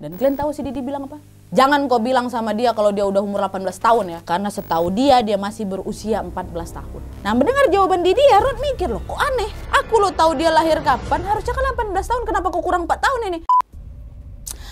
Dan kalian tahu si Didi bilang apa? Jangan kau bilang sama dia kalau dia udah umur 18 tahun ya. Karena setahu dia, dia masih berusia 14 tahun. Nah mendengar jawaban Didi, ya Ron mikir loh, kok aneh? Aku lo tahu dia lahir kapan, harusnya kan 18 tahun, kenapa kok kurang 4 tahun ini?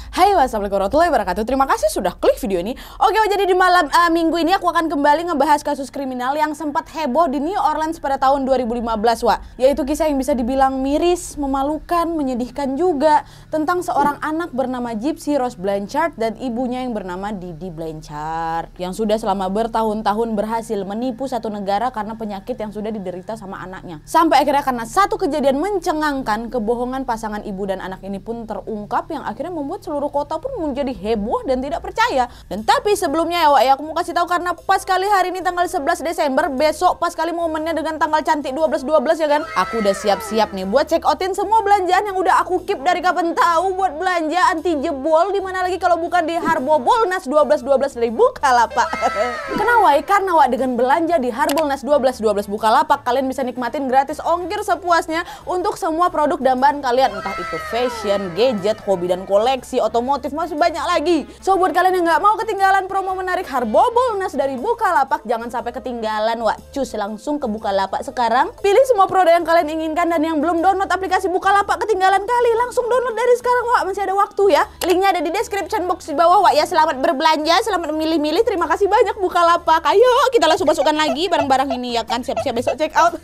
Hai wassalamualaikum warahmatullahi wabarakatuh Terima kasih sudah klik video ini Oke jadi di malam uh, minggu ini aku akan kembali ngebahas kasus kriminal yang sempat heboh di New Orleans pada tahun 2015 Wak Yaitu kisah yang bisa dibilang miris, memalukan, menyedihkan juga Tentang seorang anak bernama Gypsy Rose Blanchard dan ibunya yang bernama Didi Blanchard Yang sudah selama bertahun-tahun berhasil menipu satu negara karena penyakit yang sudah diderita sama anaknya Sampai akhirnya karena satu kejadian mencengangkan kebohongan pasangan ibu dan anak ini pun terungkap yang akhirnya membuat seluruh seluruh kota pun menjadi heboh dan tidak percaya. Dan tapi sebelumnya ya Wak ya aku mau kasih tahu karena pas kali hari ini tanggal 11 Desember besok pas kali momennya dengan tanggal cantik 12-12 ya kan. Aku udah siap-siap nih buat check outin semua belanjaan yang udah aku keep dari kapan tahu buat belanja anti jebol di mana lagi kalau bukan di Harbolnas 12-12 dari Bukalapak. Kenapa Wak? Karena Wak dengan belanja di Harbolnas 12-12 Bukalapak kalian bisa nikmatin gratis ongkir sepuasnya untuk semua produk dan dambaan kalian entah itu fashion, gadget, hobi dan koleksi, otomotif masih banyak lagi. So buat kalian yang nggak mau ketinggalan promo menarik Harbobolnas dari Bukalapak jangan sampai ketinggalan wak cus langsung ke Bukalapak sekarang. Pilih semua produk yang kalian inginkan dan yang belum download aplikasi Bukalapak ketinggalan kali langsung download dari sekarang wak masih ada waktu ya. Linknya ada di description box di bawah wak ya selamat berbelanja selamat memilih milih terima kasih banyak Bukalapak. Ayo kita langsung masukkan lagi barang-barang ini ya kan siap-siap besok check out.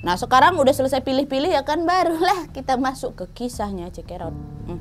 Nah sekarang udah selesai pilih-pilih ya kan barulah kita masuk ke kisahnya Cekerot. Hmm.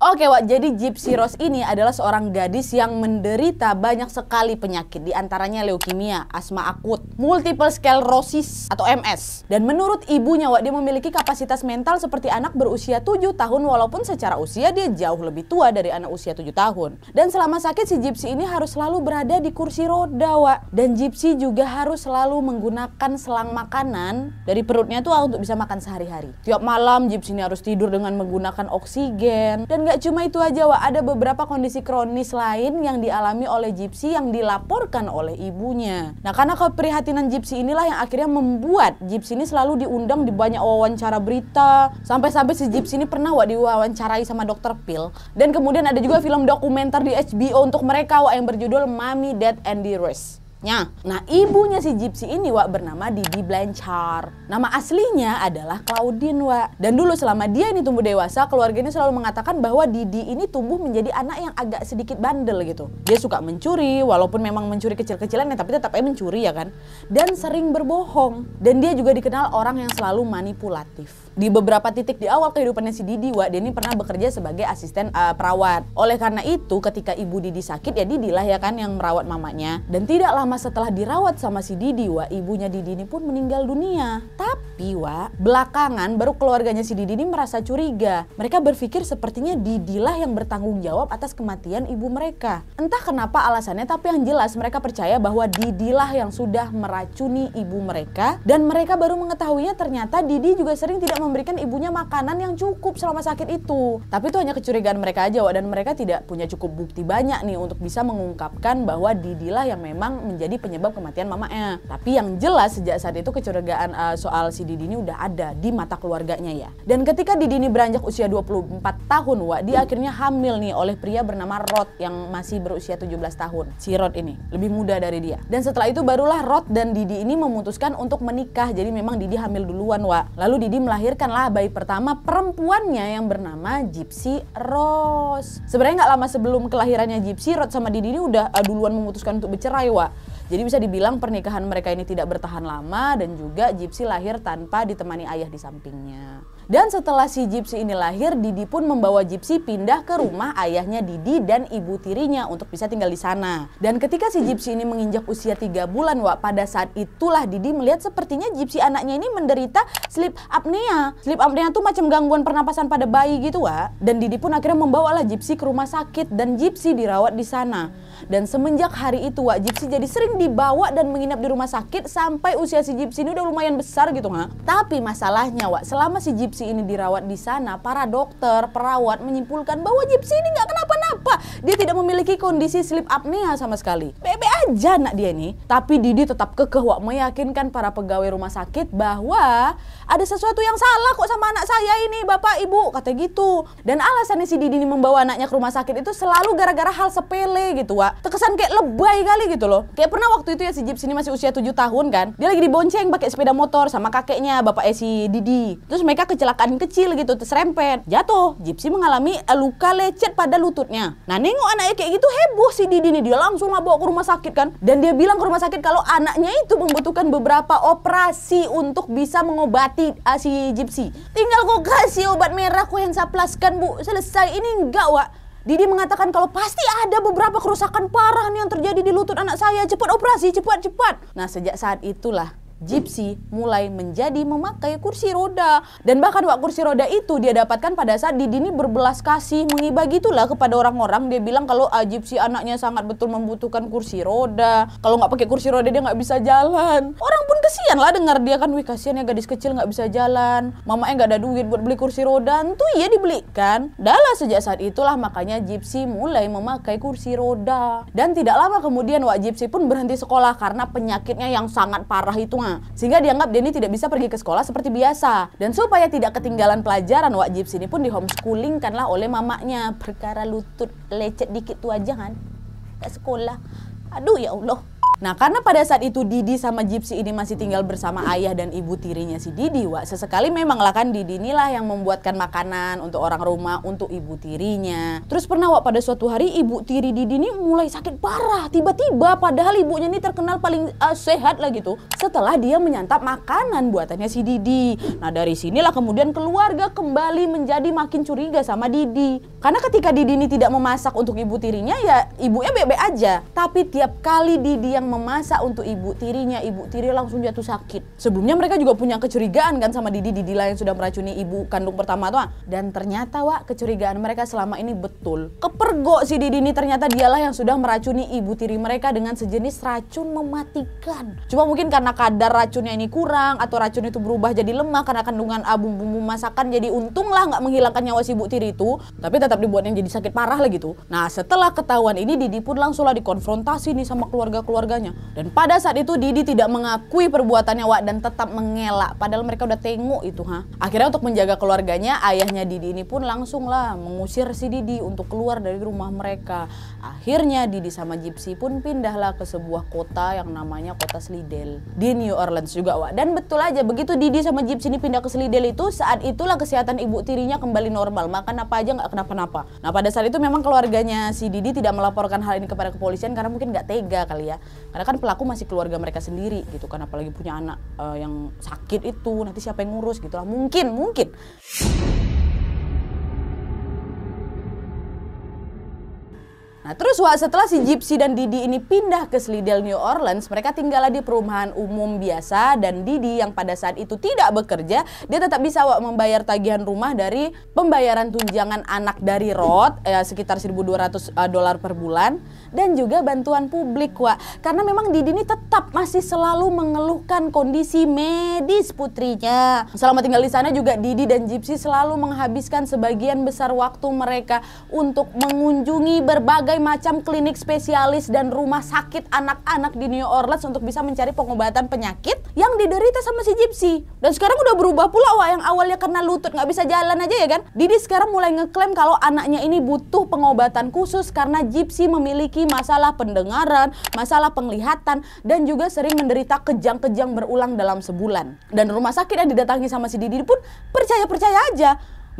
Oke, Wak. Jadi Gypsy Rose ini adalah seorang gadis yang menderita banyak sekali penyakit, di antaranya leukemia, asma akut, multiple sclerosis atau MS. Dan menurut ibunya, Wak, dia memiliki kapasitas mental seperti anak berusia 7 tahun walaupun secara usia dia jauh lebih tua dari anak usia 7 tahun. Dan selama sakit si Gypsy ini harus selalu berada di kursi roda, Wak. Dan Gypsy juga harus selalu menggunakan selang makanan dari perutnya tuh untuk bisa makan sehari-hari. Tiap malam Gypsy ini harus tidur dengan menggunakan oksigen dan gak cuma itu aja, Wak. Ada beberapa kondisi kronis lain yang dialami oleh Gypsy yang dilaporkan oleh ibunya. Nah, karena keprihatinan Gypsy inilah yang akhirnya membuat Gypsy ini selalu diundang di banyak wawancara berita. Sampai-sampai si Gypsy ini pernah, Wak, diwawancarai sama dokter pil. Dan kemudian ada juga film dokumenter di HBO untuk mereka, Wak, yang berjudul Mami Dad, and the Rest anaknya. Nah, ibunya si Gypsy ini Wak bernama Didi Blanchard. Nama aslinya adalah Claudine Wak. Dan dulu selama dia ini tumbuh dewasa, keluarganya selalu mengatakan bahwa Didi ini tumbuh menjadi anak yang agak sedikit bandel gitu. Dia suka mencuri, walaupun memang mencuri kecil-kecilan ya, tapi tetap aja mencuri ya kan. Dan sering berbohong. Dan dia juga dikenal orang yang selalu manipulatif di beberapa titik di awal kehidupannya si Didi, Wak ini pernah bekerja sebagai asisten uh, perawat. Oleh karena itu, ketika ibu Didi sakit, ya Didi lah ya kan yang merawat mamanya. Dan tidak lama setelah dirawat sama si Didi, Wak, ibunya Didi ini pun meninggal dunia. Tapi, Wak, belakangan baru keluarganya si Didi ini merasa curiga. Mereka berpikir sepertinya Didi lah yang bertanggung jawab atas kematian ibu mereka. Entah kenapa alasannya, tapi yang jelas mereka percaya bahwa Didi lah yang sudah meracuni ibu mereka. Dan mereka baru mengetahuinya ternyata Didi juga sering tidak memberikan ibunya makanan yang cukup selama sakit itu. Tapi itu hanya kecurigaan mereka aja, Wak, dan mereka tidak punya cukup bukti banyak nih untuk bisa mengungkapkan bahwa Didilah yang memang menjadi penyebab kematian mamanya. E. Tapi yang jelas sejak saat itu kecurigaan uh, soal si Didi ini udah ada di mata keluarganya ya. Dan ketika Didi ini beranjak usia 24 tahun, Wak, dia akhirnya hamil nih oleh pria bernama Rod yang masih berusia 17 tahun. Si Rod ini lebih muda dari dia. Dan setelah itu barulah Rod dan Didi ini memutuskan untuk menikah. Jadi memang Didi hamil duluan, Wak. Lalu Didi melahirkan melahirkanlah bayi pertama perempuannya yang bernama Gypsy Rose. Sebenarnya nggak lama sebelum kelahirannya Gypsy, Rose sama Didi ini udah eh, duluan memutuskan untuk bercerai, Wak. Jadi bisa dibilang pernikahan mereka ini tidak bertahan lama dan juga Gypsy lahir tanpa ditemani ayah di sampingnya. Dan setelah si Gypsy ini lahir, Didi pun membawa Gypsy pindah ke rumah ayahnya Didi dan ibu tirinya untuk bisa tinggal di sana. Dan ketika si Gypsy ini menginjak usia 3 bulan, Wak, pada saat itulah Didi melihat sepertinya Gypsy anaknya ini menderita sleep apnea. Sleep apnea itu macam gangguan pernapasan pada bayi gitu, Wak. Dan Didi pun akhirnya membawalah Gypsy ke rumah sakit dan Gypsy dirawat di sana. Dan semenjak hari itu Wak Gypsy jadi sering dibawa dan menginap di rumah sakit sampai usia si Gypsy ini udah lumayan besar gitu ha. Tapi masalahnya Wak, selama si Gypsy ini dirawat di sana, para dokter, perawat menyimpulkan bahwa Gypsy ini nggak kenapa-napa. Dia tidak memiliki kondisi sleep apnea sama sekali. Bebe aja nak dia ini. Tapi Didi tetap kekeh Wak meyakinkan para pegawai rumah sakit bahwa ada sesuatu yang salah kok sama anak saya ini bapak ibu kata gitu. Dan alasannya si Didi ini membawa anaknya ke rumah sakit itu selalu gara-gara hal sepele gitu wa. Mbak, terkesan kayak lebay kali gitu loh. Kayak pernah waktu itu ya si Gips ini masih usia 7 tahun kan, dia lagi dibonceng pakai sepeda motor sama kakeknya, bapak si Didi. Terus mereka kecelakaan kecil gitu, terserempet. Jatuh, Gipsi mengalami luka lecet pada lututnya. Nah, nengok anaknya kayak gitu heboh si Didi nih, dia langsung bawa ke rumah sakit kan. Dan dia bilang ke rumah sakit kalau anaknya itu membutuhkan beberapa operasi untuk bisa mengobati uh, si Gipsy. Tinggal kau kasih obat merah, kau saplaskan bu, selesai. Ini enggak, Wak. Didi mengatakan kalau pasti ada beberapa kerusakan parah nih yang terjadi di lutut anak saya. Cepat operasi, cepat, cepat. Nah, sejak saat itulah Gypsy mulai menjadi memakai kursi roda. Dan bahkan wak kursi roda itu dia dapatkan pada saat Didi ini berbelas kasih mengibah gitulah kepada orang-orang. Dia bilang kalau ah, Gypsy anaknya sangat betul membutuhkan kursi roda. Kalau nggak pakai kursi roda dia nggak bisa jalan. Orang pun kesian lah dengar dia kan, wih kasihan ya gadis kecil nggak bisa jalan. Mamanya nggak ada duit buat beli kursi roda, itu iya dibelikan. Dahlah sejak saat itulah makanya Gypsy mulai memakai kursi roda. Dan tidak lama kemudian Wak Gypsy pun berhenti sekolah karena penyakitnya yang sangat parah itu Hmm, sehingga dianggap Denny tidak bisa pergi ke sekolah seperti biasa. Dan supaya tidak ketinggalan pelajaran, Wak sini ini pun di homeschooling kanlah oleh mamanya. Perkara lutut lecet dikit tuh aja kan. Gak sekolah. Aduh ya Allah. Nah, karena pada saat itu Didi sama Gypsy ini masih tinggal bersama ayah dan ibu tirinya si Didi, Wak. Sesekali memang lah kan Didi inilah yang membuatkan makanan untuk orang rumah, untuk ibu tirinya. Terus pernah Wak pada suatu hari ibu tiri Didi ini mulai sakit parah tiba-tiba padahal ibunya ini terkenal paling uh, sehat lah gitu. Setelah dia menyantap makanan buatannya si Didi. Nah, dari sinilah kemudian keluarga kembali menjadi makin curiga sama Didi. Karena ketika Didi ini tidak memasak untuk ibu tirinya ya ibunya bebek aja. Tapi tiap kali Didi yang memasak untuk ibu tirinya, ibu tiri langsung jatuh sakit. Sebelumnya mereka juga punya kecurigaan kan sama Didi Didi lah yang sudah meracuni ibu kandung pertama tuh. Ah. Dan ternyata Wak, kecurigaan mereka selama ini betul. Kepergok si Didi ini ternyata dialah yang sudah meracuni ibu tiri mereka dengan sejenis racun mematikan. Cuma mungkin karena kadar racunnya ini kurang atau racun itu berubah jadi lemah karena kandungan abu bumbu masakan jadi untunglah nggak menghilangkan nyawa si ibu tiri itu, tapi tetap dibuatnya jadi sakit parah lah gitu. Nah, setelah ketahuan ini Didi pun langsunglah dikonfrontasi nih sama keluarga-keluarga katanya. Dan pada saat itu Didi tidak mengakui perbuatannya Wak dan tetap mengelak. Padahal mereka udah tengok itu ha. Akhirnya untuk menjaga keluarganya, ayahnya Didi ini pun langsunglah mengusir si Didi untuk keluar dari rumah mereka. Akhirnya Didi sama Gypsy pun pindahlah ke sebuah kota yang namanya kota Slidell. Di New Orleans juga Wak. Dan betul aja begitu Didi sama Gypsy ini pindah ke Slidell itu saat itulah kesehatan ibu tirinya kembali normal. Makan apa aja nggak kenapa-napa. Nah pada saat itu memang keluarganya si Didi tidak melaporkan hal ini kepada kepolisian karena mungkin nggak tega kali ya karena kan pelaku masih keluarga mereka sendiri gitu kan apalagi punya anak uh, yang sakit itu nanti siapa yang ngurus gitulah mungkin mungkin Nah terus Wak, setelah si Gypsy dan Didi ini pindah ke Slidell, New Orleans, mereka tinggal di perumahan umum biasa dan Didi yang pada saat itu tidak bekerja, dia tetap bisa Wak membayar tagihan rumah dari pembayaran tunjangan anak dari Rod eh, sekitar 1.200 eh, dolar per bulan dan juga bantuan publik, Wak. Karena memang Didi ini tetap masih selalu mengeluhkan kondisi medis putrinya. Selama tinggal di sana juga Didi dan Gypsy selalu menghabiskan sebagian besar waktu mereka untuk mengunjungi berbagai macam klinik spesialis dan rumah sakit anak-anak di New Orleans untuk bisa mencari pengobatan penyakit yang diderita sama si Gypsy. Dan sekarang udah berubah pula Wak yang awalnya karena lutut nggak bisa jalan aja ya kan. Didi sekarang mulai ngeklaim kalau anaknya ini butuh pengobatan khusus karena Gypsy memiliki kaki, masalah pendengaran, masalah penglihatan, dan juga sering menderita kejang-kejang berulang dalam sebulan. Dan rumah sakit yang didatangi sama si Didi pun percaya-percaya aja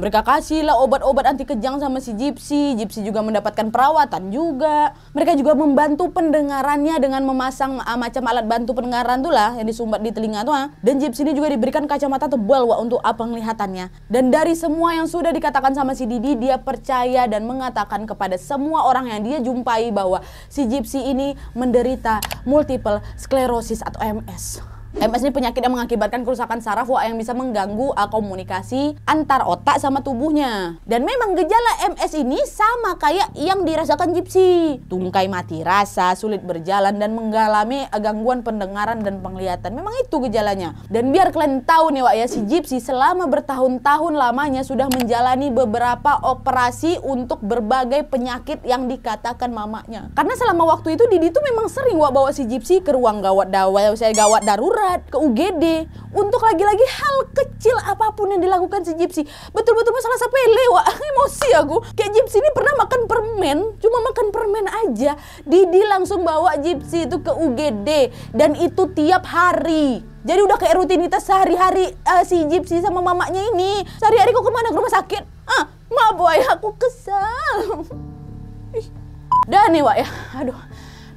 mereka kasih lah obat-obat anti kejang sama si Gypsy. Gypsy juga mendapatkan perawatan juga. Mereka juga membantu pendengarannya dengan memasang uh, macam alat bantu pendengaran tuh lah yang disumbat di telinga tuh. Ah. Dan Gypsy ini juga diberikan kacamata tebal wa untuk apa penglihatannya. Dan dari semua yang sudah dikatakan sama si Didi, dia percaya dan mengatakan kepada semua orang yang dia jumpai bahwa si Gypsy ini menderita multiple sclerosis atau MS. Eh, MS ini penyakit yang mengakibatkan kerusakan saraf wah yang bisa mengganggu eh, komunikasi antar otak sama tubuhnya. Dan memang gejala MS ini sama kayak yang dirasakan Gypsy. Tungkai mati rasa, sulit berjalan dan mengalami eh, gangguan pendengaran dan penglihatan. Memang itu gejalanya. Dan biar kalian tahu nih Wak ya si Gypsy selama bertahun-tahun lamanya sudah menjalani beberapa operasi untuk berbagai penyakit yang dikatakan mamanya. Karena selama waktu itu Didi tuh memang sering Wak bawa si Gypsy ke ruang gawat dawat, gawat darurat darurat, ke UGD, untuk lagi-lagi hal kecil apapun yang dilakukan si Gypsy. Betul-betul masalah sepele, wah emosi aku. Kayak Gypsy ini pernah makan permen, cuma makan permen aja. Didi langsung bawa Gypsy itu ke UGD, dan itu tiap hari. Jadi udah kayak rutinitas sehari-hari uh, si Gypsy sama mamanya ini. Sehari-hari kok kemana? Ke rumah sakit? Ah, maaf, boy, ya, aku kesal. Dan nih, Wak ya, aduh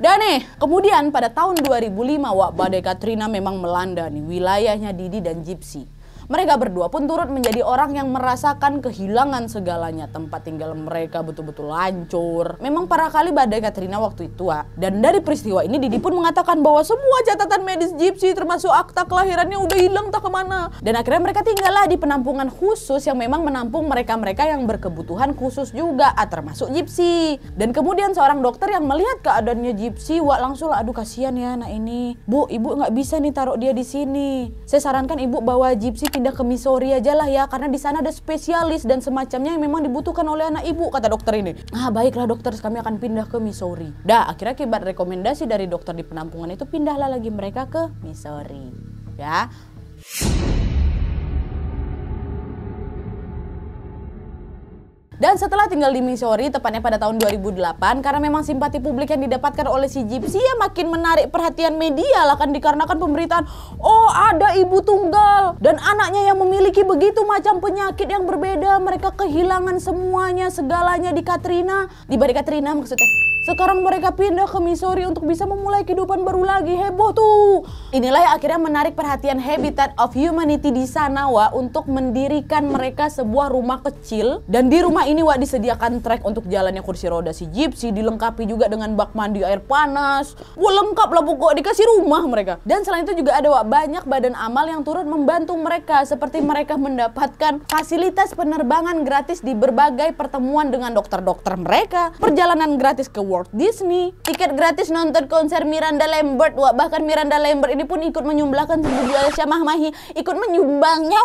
dan nih, kemudian pada tahun 2005 wabah Katrina memang melanda nih wilayahnya Didi dan Gypsy. Mereka berdua pun turut menjadi orang yang merasakan kehilangan segalanya. Tempat tinggal mereka betul-betul hancur. Memang para kali badai Katrina waktu itu, ah. Dan dari peristiwa ini Didi pun mengatakan bahwa semua catatan medis Gypsy termasuk akta kelahirannya udah hilang tak kemana. Dan akhirnya mereka tinggallah di penampungan khusus yang memang menampung mereka-mereka yang berkebutuhan khusus juga, ah, termasuk Gypsy. Dan kemudian seorang dokter yang melihat keadaannya Gypsy, wah langsung lah, aduh kasihan ya anak ini. Bu, ibu nggak bisa nih taruh dia di sini. Saya sarankan ibu bawa Gypsy ke pindah ke Missouri aja lah ya karena di sana ada spesialis dan semacamnya yang memang dibutuhkan oleh anak ibu kata dokter ini. Ah baiklah dokter kami akan pindah ke Missouri. Dah akhirnya akibat rekomendasi dari dokter di penampungan itu pindahlah lagi mereka ke Missouri. Ya. Dan setelah tinggal di Missouri, tepatnya pada tahun 2008, karena memang simpati publik yang didapatkan oleh si Gypsy ya makin menarik perhatian media lah kan dikarenakan pemberitaan, oh ada ibu tunggal dan anaknya yang memiliki begitu macam penyakit yang berbeda, mereka kehilangan semuanya, segalanya di Katrina, di Bari Katrina maksudnya. Sekarang mereka pindah ke Missouri untuk bisa memulai kehidupan baru lagi. Heboh tuh. Inilah yang akhirnya menarik perhatian Habitat of Humanity di sana, Wak, untuk mendirikan mereka sebuah rumah kecil. Dan di rumah ini, Wak, disediakan trek untuk jalannya kursi roda si Gypsy, dilengkapi juga dengan bak mandi air panas. Wah, lengkap lah pokok dikasih rumah mereka. Dan selain itu juga ada, Wak, banyak badan amal yang turut membantu mereka. Seperti mereka mendapatkan fasilitas penerbangan gratis di berbagai pertemuan dengan dokter-dokter mereka. Perjalanan gratis ke Walt Disney. Tiket gratis nonton konser Miranda Lambert. Wah, bahkan Miranda Lambert ini pun ikut menyumbangkan sejumlah Syamah eh, mahi, ikut menyumbangnya,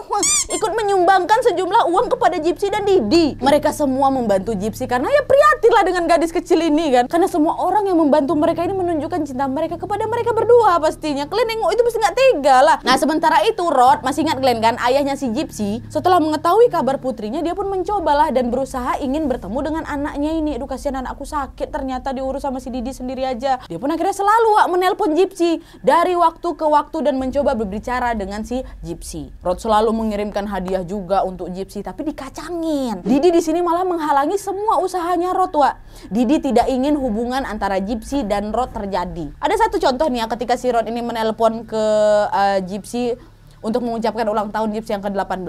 ikut menyumbangkan sejumlah uang kepada Gypsy dan Didi. Mereka semua membantu Gypsy karena ya prihatinlah dengan gadis kecil ini kan. Karena semua orang yang membantu mereka ini menunjukkan cinta mereka kepada mereka berdua pastinya. Kalian nengok itu pasti nggak tega lah. Nah, sementara itu Rod masih ingat kalian kan ayahnya si Gypsy setelah mengetahui kabar putrinya dia pun mencobalah dan berusaha ingin bertemu dengan anaknya ini. Edukasi kasihan anakku sakit ternyata ternyata diurus sama si Didi sendiri aja. Dia pun akhirnya selalu Wak menelpon Gypsy dari waktu ke waktu dan mencoba berbicara dengan si Gypsy. Rod selalu mengirimkan hadiah juga untuk Gypsy tapi dikacangin. Didi di sini malah menghalangi semua usahanya Rod Wak. Didi tidak ingin hubungan antara Gypsy dan Rod terjadi. Ada satu contoh nih ya ketika si Rod ini menelpon ke uh, Gypsy untuk mengucapkan ulang tahun Gypsy yang ke-18.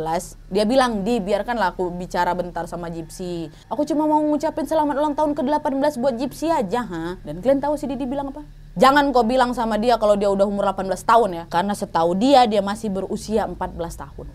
Dia bilang, "Di, biarkanlah aku bicara bentar sama Gypsy. Aku cuma mau ngucapin selamat ulang tahun ke-18 buat Gypsy aja, ha?" Dan kalian tahu si Didi bilang apa? Jangan kau bilang sama dia kalau dia udah umur 18 tahun ya, karena setahu dia dia masih berusia 14 tahun.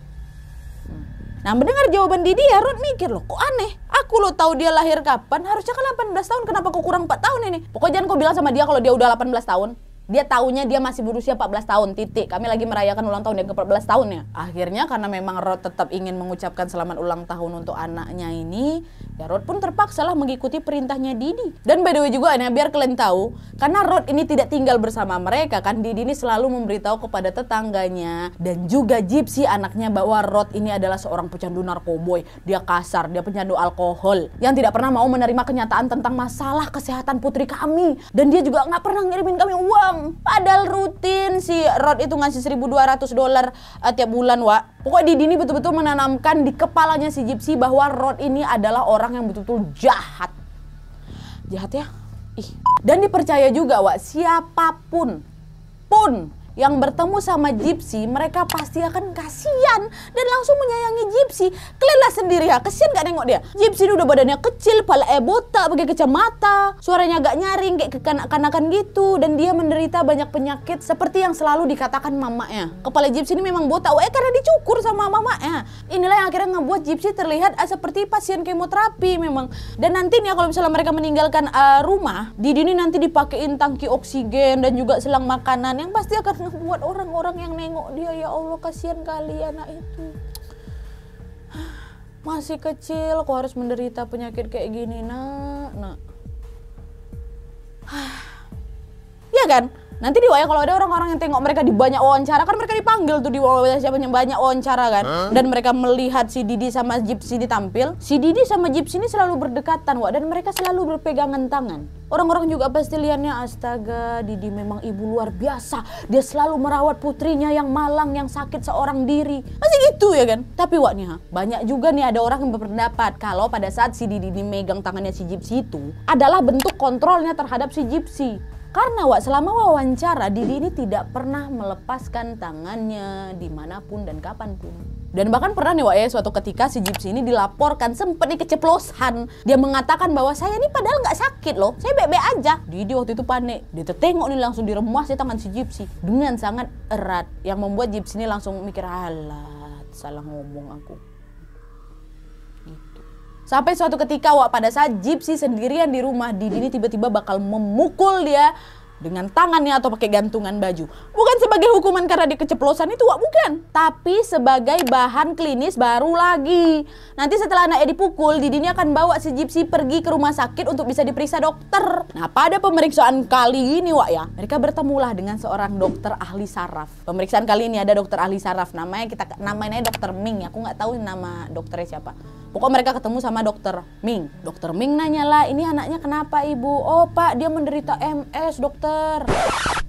Hmm. Nah mendengar jawaban Didi ya Ron mikir loh kok aneh Aku lo tahu dia lahir kapan harusnya kan 18 tahun kenapa kok kurang 4 tahun ini Pokoknya jangan kau bilang sama dia kalau dia udah 18 tahun dia tahunya dia masih berusia 14 tahun titik kami lagi merayakan ulang tahun yang ke-14 tahun ya akhirnya karena memang Rod tetap ingin mengucapkan selamat ulang tahun untuk anaknya ini Rod pun terpaksalah mengikuti perintahnya Didi. Dan by the way juga ini biar kalian tahu, karena Rod ini tidak tinggal bersama mereka kan, Didi ini selalu memberitahu kepada tetangganya dan juga Gypsy anaknya bahwa Rod ini adalah seorang pecandu narkoboy. Dia kasar, dia pecandu alkohol yang tidak pernah mau menerima kenyataan tentang masalah kesehatan putri kami. Dan dia juga nggak pernah ngirimin kami uang. Padahal rutin si Rod itu ngasih 1200 dolar eh, tiap bulan, Wak. Pokoknya Didi ini betul-betul menanamkan di kepalanya si Gypsy bahwa Rod ini adalah orang yang betul-betul jahat. Jahat ya? Ih. Dan dipercaya juga, Wak, siapapun pun yang bertemu sama Gypsy, mereka pasti akan kasihan dan langsung menyayangi Gypsy. Kelilah sendiri ya, kesian gak nengok dia. Gypsy udah badannya kecil, pala e botak, pakai kacamata, suaranya agak nyaring kayak kekanak-kanakan gitu dan dia menderita banyak penyakit seperti yang selalu dikatakan mamanya. Kepala Gypsy ini memang botak, eh karena dicukur sama mamanya. Inilah yang akhirnya ngebuat Gypsy terlihat ah, seperti pasien kemoterapi memang. Dan nanti nantinya kalau misalnya mereka meninggalkan uh, rumah, di dini nanti dipakein tangki oksigen dan juga selang makanan yang pasti akan Iya, buat orang-orang yang nengok dia ya Allah kasihan kali anak itu masih kecil kok harus menderita penyakit kayak gini nak nak ya kan Nanti di wayang kalau ada orang-orang yang tengok mereka di banyak wawancara kan mereka dipanggil tuh di wawancara siapa yang banyak wawancara kan. Huh? Dan mereka melihat si Didi sama Gypsy ditampil. Si Didi sama Gypsy ini selalu berdekatan, Wak, dan mereka selalu berpegangan tangan. Orang-orang juga pasti liatnya astaga Didi memang ibu luar biasa. Dia selalu merawat putrinya yang malang yang sakit seorang diri. Masih gitu ya kan. Tapi Wak nih banyak juga nih ada orang yang berpendapat kalau pada saat si Didi ini megang tangannya si Gypsy itu adalah bentuk kontrolnya terhadap si Gypsy. Karena Wak, selama wawancara Didi ini tidak pernah melepaskan tangannya dimanapun dan kapanpun. Dan bahkan pernah nih Wak ya, suatu ketika si Gypsy ini dilaporkan sempat nih keceplosan. Dia mengatakan bahwa saya ini padahal nggak sakit loh, saya bebek aja. Didi waktu itu panik, dia tertengok nih langsung diremas di tangan si Gypsy dengan sangat erat. Yang membuat Gypsy ini langsung mikir, alat salah ngomong aku Sampai suatu ketika, wah pada saat Gypsy sendirian di rumah, Didi ini tiba-tiba bakal memukul dia dengan tangannya atau pakai gantungan baju. Bukan sebagai hukuman karena dikeceplosan itu, wak, bukan. Tapi sebagai bahan klinis baru lagi. Nanti setelah anaknya dipukul, Didini akan bawa si Gypsy pergi ke rumah sakit untuk bisa diperiksa dokter. Nah, pada pemeriksaan kali ini, Wak ya, mereka bertemulah dengan seorang dokter ahli saraf. Pemeriksaan kali ini ada dokter ahli saraf, namanya kita namanya dokter Ming Aku nggak tahu nama dokternya siapa. Pokoknya mereka ketemu sama dokter Ming. Dokter Ming nanya lah, ini anaknya kenapa ibu? Oh pak, dia menderita MS, dokter dokter.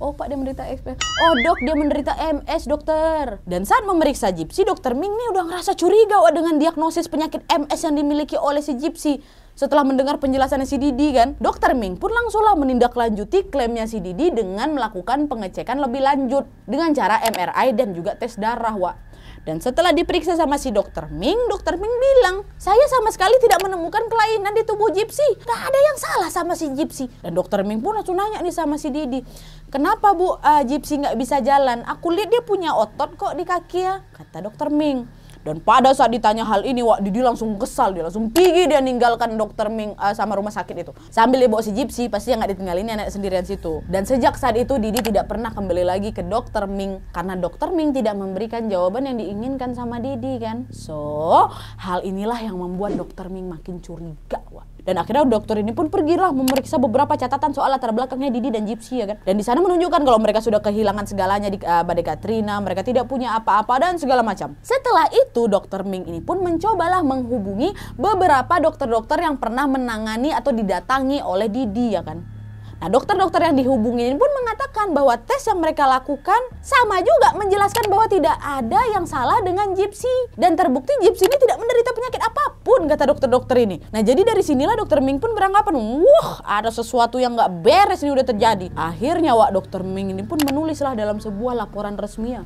Oh, Pak dia menderita XPS. Oh, Dok, dia menderita MS, Dokter. Dan saat memeriksa Gypsy, Dokter Ming nih udah ngerasa curiga wah dengan diagnosis penyakit MS yang dimiliki oleh si Gypsy. Setelah mendengar penjelasan si Didi kan, Dokter Ming pun langsunglah menindaklanjuti klaimnya si Didi dengan melakukan pengecekan lebih lanjut dengan cara MRI dan juga tes darah, Wak. Dan setelah diperiksa sama si dokter Ming, dokter Ming bilang, saya sama sekali tidak menemukan kelainan di tubuh Gypsy. Gak ada yang salah sama si Gypsy. Dan dokter Ming pun langsung nanya nih sama si Didi, kenapa bu uh, Gypsy nggak bisa jalan? Aku lihat dia punya otot kok di kaki ya, kata dokter Ming. Dan pada saat ditanya hal ini, Wak Didi langsung kesal, dia langsung pergi dia ninggalkan dokter Ming uh, sama rumah sakit itu. Sambil dia bawa si Gypsy, pasti yang gak ditinggalin anak sendirian situ. Dan sejak saat itu Didi tidak pernah kembali lagi ke dokter Ming karena dokter Ming tidak memberikan jawaban yang diinginkan sama Didi kan. So, hal inilah yang membuat dokter Ming makin curiga, Wak. Dan akhirnya dokter ini pun pergilah memeriksa beberapa catatan soal latar belakangnya Didi dan Gypsy ya kan. Dan di sana menunjukkan kalau mereka sudah kehilangan segalanya di uh, Badai Katrina, mereka tidak punya apa-apa dan segala macam. Setelah itu dokter Ming ini pun mencobalah menghubungi beberapa dokter-dokter yang pernah menangani atau didatangi oleh Didi ya kan. Nah, dokter-dokter yang dihubungin pun mengatakan bahwa tes yang mereka lakukan sama juga menjelaskan bahwa tidak ada yang salah dengan Gypsy dan terbukti Gypsy ini tidak menderita penyakit apapun kata dokter-dokter ini. Nah, jadi dari sinilah dokter Ming pun beranggapan, "Wah, ada sesuatu yang nggak beres ini udah terjadi." Akhirnya, Wak dokter Ming ini pun menulislah dalam sebuah laporan resminya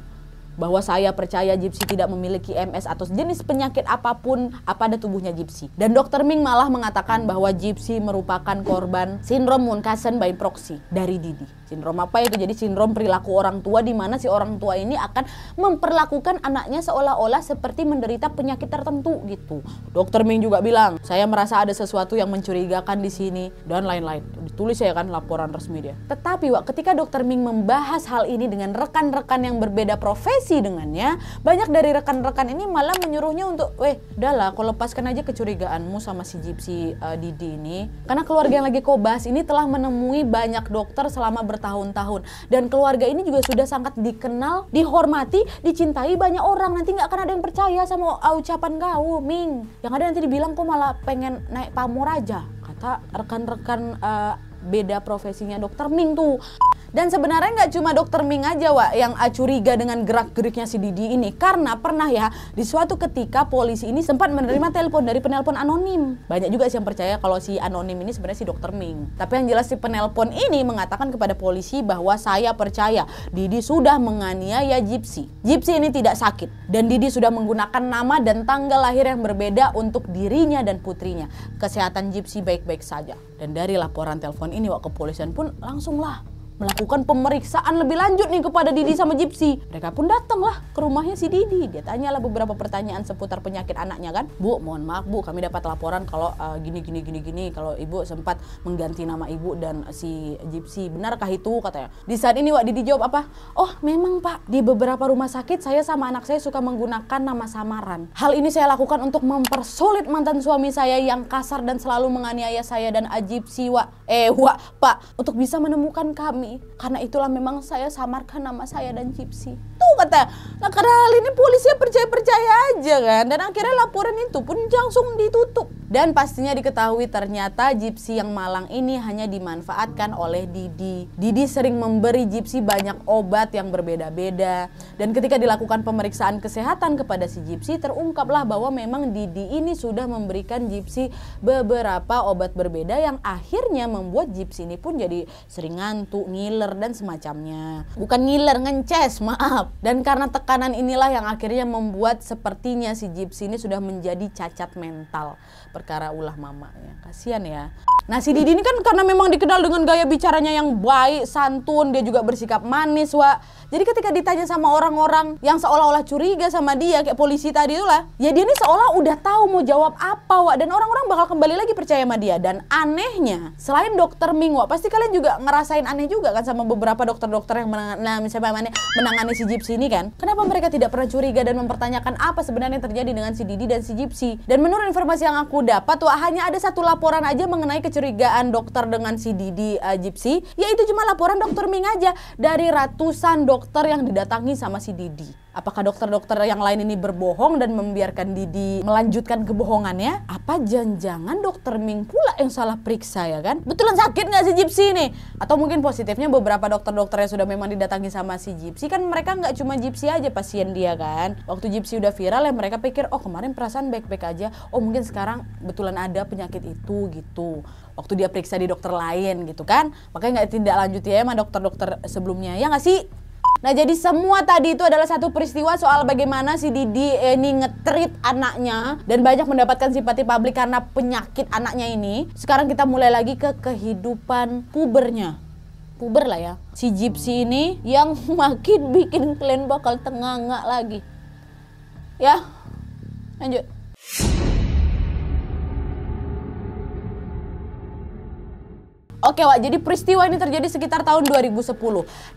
bahwa saya percaya Gypsy tidak memiliki MS atau jenis penyakit apapun apa ada tubuhnya Gypsy. Dan Dr. Ming malah mengatakan bahwa Gypsy merupakan korban sindrom Munchausen by proxy dari Didi. Sindrom apa itu? Jadi sindrom perilaku orang tua di mana si orang tua ini akan memperlakukan anaknya seolah-olah seperti menderita penyakit tertentu gitu. Dokter Ming juga bilang, "Saya merasa ada sesuatu yang mencurigakan di sini dan lain-lain." Ditulis ya kan laporan resmi dia. Tetapi Wak, ketika Dokter Ming membahas hal ini dengan rekan-rekan yang berbeda profesi emosi dengannya, banyak dari rekan-rekan ini malah menyuruhnya untuk, weh, udahlah, kau lepaskan aja kecurigaanmu sama si Gypsy uh, Didi ini. Karena keluarga yang lagi kau bahas ini telah menemui banyak dokter selama bertahun-tahun. Dan keluarga ini juga sudah sangat dikenal, dihormati, dicintai banyak orang. Nanti nggak akan ada yang percaya sama ucapan kau, Ming. Yang ada nanti dibilang kau malah pengen naik pamor aja. Kata rekan-rekan uh, beda profesinya dokter Ming tuh. Dan sebenarnya nggak cuma dokter Ming aja Wak yang ah, curiga dengan gerak-geriknya si Didi ini karena pernah ya di suatu ketika polisi ini sempat menerima telepon dari penelpon anonim. Banyak juga sih yang percaya kalau si anonim ini sebenarnya si dokter Ming. Tapi yang jelas si penelpon ini mengatakan kepada polisi bahwa saya percaya Didi sudah menganiaya Gypsy. Gypsy ini tidak sakit dan Didi sudah menggunakan nama dan tanggal lahir yang berbeda untuk dirinya dan putrinya. Kesehatan Gypsy baik-baik saja. Dan dari laporan telepon ini Wak kepolisian pun langsunglah melakukan pemeriksaan lebih lanjut nih kepada Didi sama Gypsy. Mereka pun datanglah ke rumahnya si Didi. Dia tanya lah beberapa pertanyaan seputar penyakit anaknya kan. Bu, mohon maaf Bu, kami dapat laporan kalau uh, gini gini gini gini kalau Ibu sempat mengganti nama Ibu dan si Gypsy. Benarkah itu katanya? Di saat ini Wak Didi jawab apa? Oh, memang Pak. Di beberapa rumah sakit saya sama anak saya suka menggunakan nama samaran. Hal ini saya lakukan untuk mempersulit mantan suami saya yang kasar dan selalu menganiaya saya dan Ajib Siwa. Eh, Wak, Pak, untuk bisa menemukan kami karena itulah memang saya samarkan nama saya dan Gipsi Tuh kata, nah karena hal ini polisi percaya-percaya aja kan. Dan akhirnya laporan itu pun langsung ditutup. Dan pastinya diketahui ternyata Gypsy yang malang ini hanya dimanfaatkan oleh Didi. Didi sering memberi Gypsy banyak obat yang berbeda-beda. Dan ketika dilakukan pemeriksaan kesehatan kepada si Gypsy, terungkaplah bahwa memang Didi ini sudah memberikan Gypsy beberapa obat berbeda yang akhirnya membuat Gypsy ini pun jadi sering ngantuk, ngiler dan semacamnya. Bukan ngiler, ngences, maaf. Dan karena tekanan inilah yang akhirnya membuat sepertinya si Gypsy ini sudah menjadi cacat mental perkara ulah mamanya. Kasihan ya. Nah si Didi ini kan karena memang dikenal dengan gaya bicaranya yang baik, santun, dia juga bersikap manis, Wak. Jadi ketika ditanya sama orang-orang yang seolah-olah curiga sama dia, kayak polisi tadi itulah, ya dia ini seolah udah tahu mau jawab apa, Wak. Dan orang-orang bakal kembali lagi percaya sama dia. Dan anehnya, selain dokter Ming, Wak, pasti kalian juga ngerasain aneh juga kan sama beberapa dokter-dokter yang menangani, nah, misalnya mana, menangani si Gypsy ini kan. Kenapa mereka tidak pernah curiga dan mempertanyakan apa sebenarnya yang terjadi dengan si Didi dan si Gypsy. Dan menurut informasi yang aku dapat wah hanya ada satu laporan aja mengenai kecurigaan dokter dengan si Didi uh, Gypsy, yaitu cuma laporan dokter Ming aja dari ratusan dokter yang didatangi sama si Didi. Apakah dokter-dokter yang lain ini berbohong dan membiarkan Didi melanjutkan kebohongannya? Apa jangan-jangan dokter Ming pula yang salah periksa ya kan? Betulan sakit nggak si Gypsy ini? Atau mungkin positifnya beberapa dokter-dokter yang sudah memang didatangi sama si Gypsy kan mereka nggak cuma Gypsy aja pasien dia kan? Waktu Gypsy udah viral ya mereka pikir oh kemarin perasaan baik-baik aja, oh mungkin sekarang betulan ada penyakit itu gitu. Waktu dia periksa di dokter lain gitu kan? Makanya nggak tindak lanjut ya sama dokter-dokter sebelumnya ya nggak sih? Nah jadi semua tadi itu adalah satu peristiwa soal bagaimana si Didi eh, ini ngetrit anaknya dan banyak mendapatkan simpati publik karena penyakit anaknya ini. Sekarang kita mulai lagi ke kehidupan pubernya. Puber lah ya. Si Gypsy ini yang makin bikin kalian bakal tengah lagi. Ya, lanjut. Oke Wak, jadi peristiwa ini terjadi sekitar tahun 2010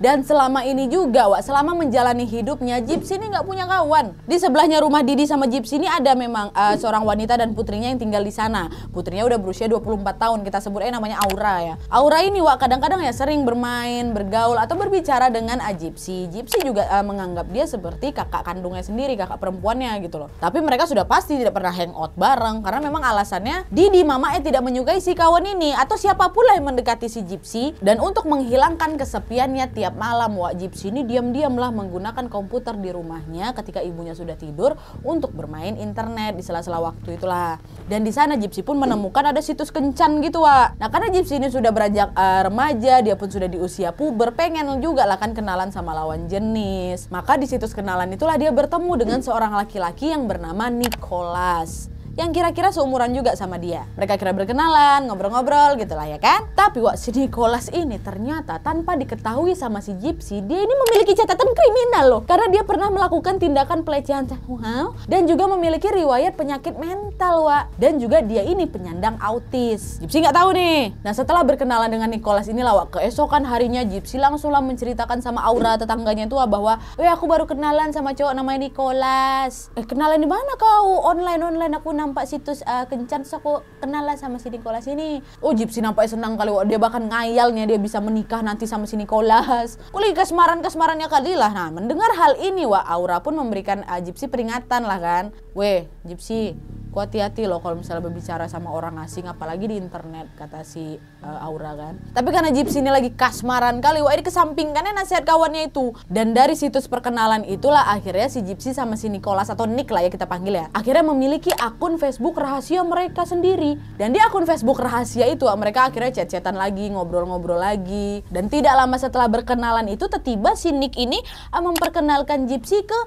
Dan selama ini juga Wak, selama menjalani hidupnya Gypsy ini nggak punya kawan Di sebelahnya rumah Didi sama Gypsy ini ada memang uh, seorang wanita dan putrinya yang tinggal di sana Putrinya udah berusia 24 tahun, kita sebut aja namanya Aura ya Aura ini Wak kadang-kadang ya sering bermain, bergaul atau berbicara dengan ah, Gypsy Gypsy juga uh, menganggap dia seperti kakak kandungnya sendiri, kakak perempuannya gitu loh Tapi mereka sudah pasti tidak pernah hangout bareng Karena memang alasannya Didi, mama eh tidak menyukai si kawan ini Atau siapapun lah yang mendekati si Gypsy dan untuk menghilangkan kesepiannya tiap malam Wak Gypsy ini diam-diamlah menggunakan komputer di rumahnya ketika ibunya sudah tidur untuk bermain internet di sela-sela waktu itulah. Dan di sana Gypsy pun menemukan ada situs kencan gitu Wak. Nah karena Gypsy ini sudah beranjak uh, remaja, dia pun sudah di usia puber, pengen juga lah kan kenalan sama lawan jenis. Maka di situs kenalan itulah dia bertemu dengan seorang laki-laki yang bernama Nicholas yang kira-kira seumuran juga sama dia. Mereka kira berkenalan, ngobrol-ngobrol gitu lah ya kan. Tapi wak si Nicholas ini ternyata tanpa diketahui sama si Gypsy, dia ini memiliki catatan kriminal loh. Karena dia pernah melakukan tindakan pelecehan seksual dan juga memiliki riwayat penyakit mental wak. Dan juga dia ini penyandang autis. Gypsy nggak tahu nih. Nah setelah berkenalan dengan Nicholas ini lah wak, keesokan harinya Gypsy langsunglah menceritakan sama Aura tetangganya tua tua bahwa, weh aku baru kenalan sama cowok namanya Nicholas. Eh kenalan di mana kau? Online online aku nampak situs uh, kencan so aku kenal lah sama si Nicholas ini oh Gypsy nampak senang kalau dia bahkan ngayalnya dia bisa menikah nanti sama si Nicholas aku lagi kesemarannya kasmarannya kali lah nah mendengar hal ini wah Aura pun memberikan uh, Gypsy peringatan lah kan weh Gypsy ku hati-hati loh kalau misalnya berbicara sama orang asing apalagi di internet kata si uh, Aura kan tapi karena Gypsy ini lagi kasmaran kali wah ini kesampingkannya nasihat kawannya itu dan dari situs perkenalan itulah akhirnya si Gypsy sama si Nicholas atau Nick lah ya kita panggil ya akhirnya memiliki akun Facebook rahasia mereka sendiri dan di akun Facebook rahasia itu ah, mereka akhirnya chat-chatan lagi ngobrol-ngobrol lagi dan tidak lama setelah berkenalan itu tiba si Nick ini ah, memperkenalkan Gypsy ke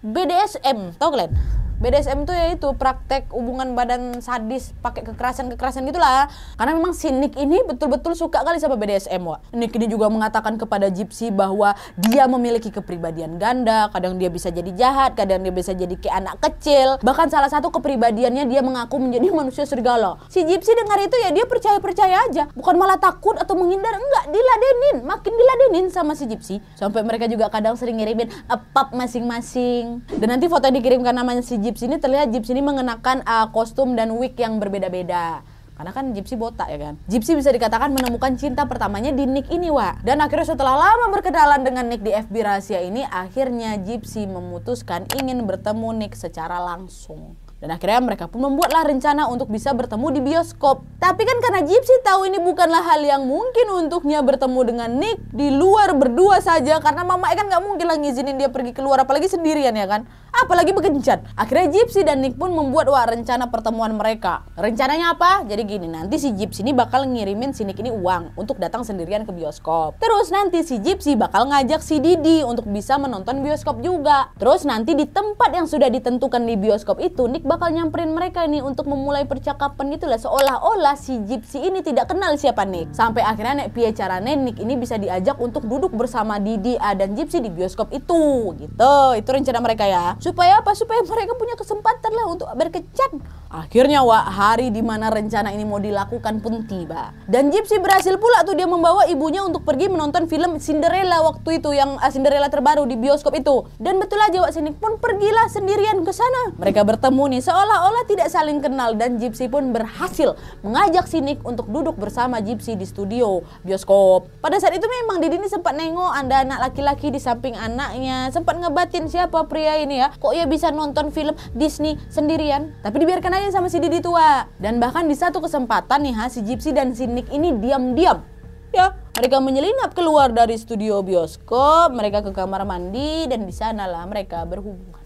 BDSM tau kalian BDSM tuh ya itu praktek hubungan badan sadis pakai kekerasan-kekerasan gitulah. Karena memang si Nick ini betul-betul suka kali sama BDSM, Wak. Nick ini juga mengatakan kepada Gypsy bahwa dia memiliki kepribadian ganda, kadang dia bisa jadi jahat, kadang dia bisa jadi kayak anak kecil. Bahkan salah satu kepribadiannya dia mengaku menjadi manusia serigala. Si Gypsy dengar itu ya dia percaya-percaya aja, bukan malah takut atau menghindar, enggak, diladenin, makin diladenin sama si Gypsy. Sampai mereka juga kadang sering ngirimin apap eh, masing-masing. Dan nanti foto yang dikirimkan namanya si Gypsy ini terlihat Gypsy ini mengenakan uh, kostum dan wig yang berbeda-beda. Karena kan Gypsy botak ya kan. Gypsy bisa dikatakan menemukan cinta pertamanya di Nick ini, Wak. Dan akhirnya setelah lama berkenalan dengan Nick di FB rahasia ini, akhirnya Gypsy memutuskan ingin bertemu Nick secara langsung. Dan akhirnya mereka pun membuatlah rencana untuk bisa bertemu di bioskop. Tapi kan karena Gypsy tahu ini bukanlah hal yang mungkin untuknya bertemu dengan Nick di luar berdua saja. Karena Mama kan nggak mungkin lagi ngizinin dia pergi keluar apalagi sendirian ya kan apalagi bekencan. Akhirnya Gypsy dan Nick pun membuat wah rencana pertemuan mereka. Rencananya apa? Jadi gini, nanti si Gypsy ini bakal ngirimin si Nick ini uang untuk datang sendirian ke bioskop. Terus nanti si Gypsy bakal ngajak si Didi untuk bisa menonton bioskop juga. Terus nanti di tempat yang sudah ditentukan di bioskop itu, Nick bakal nyamperin mereka nih untuk memulai percakapan gitu lah. Seolah-olah si Gypsy ini tidak kenal siapa Nick. Sampai akhirnya Nek Pia carane Nick ini bisa diajak untuk duduk bersama Didi A dan Gypsy di bioskop itu. Gitu, itu rencana mereka ya supaya apa supaya mereka punya kesempatan lah untuk berkecat akhirnya wa hari di mana rencana ini mau dilakukan pun tiba dan Gypsy berhasil pula tuh dia membawa ibunya untuk pergi menonton film Cinderella waktu itu yang eh, Cinderella terbaru di bioskop itu dan betul aja wa sini pun pergilah sendirian ke sana mereka bertemu nih seolah-olah tidak saling kenal dan Gypsy pun berhasil mengajak Sinik untuk duduk bersama Gypsy di studio bioskop pada saat itu memang Didi ini sempat nengok anda anak laki-laki di samping anaknya sempat ngebatin siapa pria ini ya kok ia ya bisa nonton film Disney sendirian? Tapi dibiarkan aja sama si Didi tua. Dan bahkan di satu kesempatan nih ha, si Gypsy dan si Nick ini diam-diam. Ya, mereka menyelinap keluar dari studio bioskop, mereka ke kamar mandi, dan di sanalah mereka berhubungan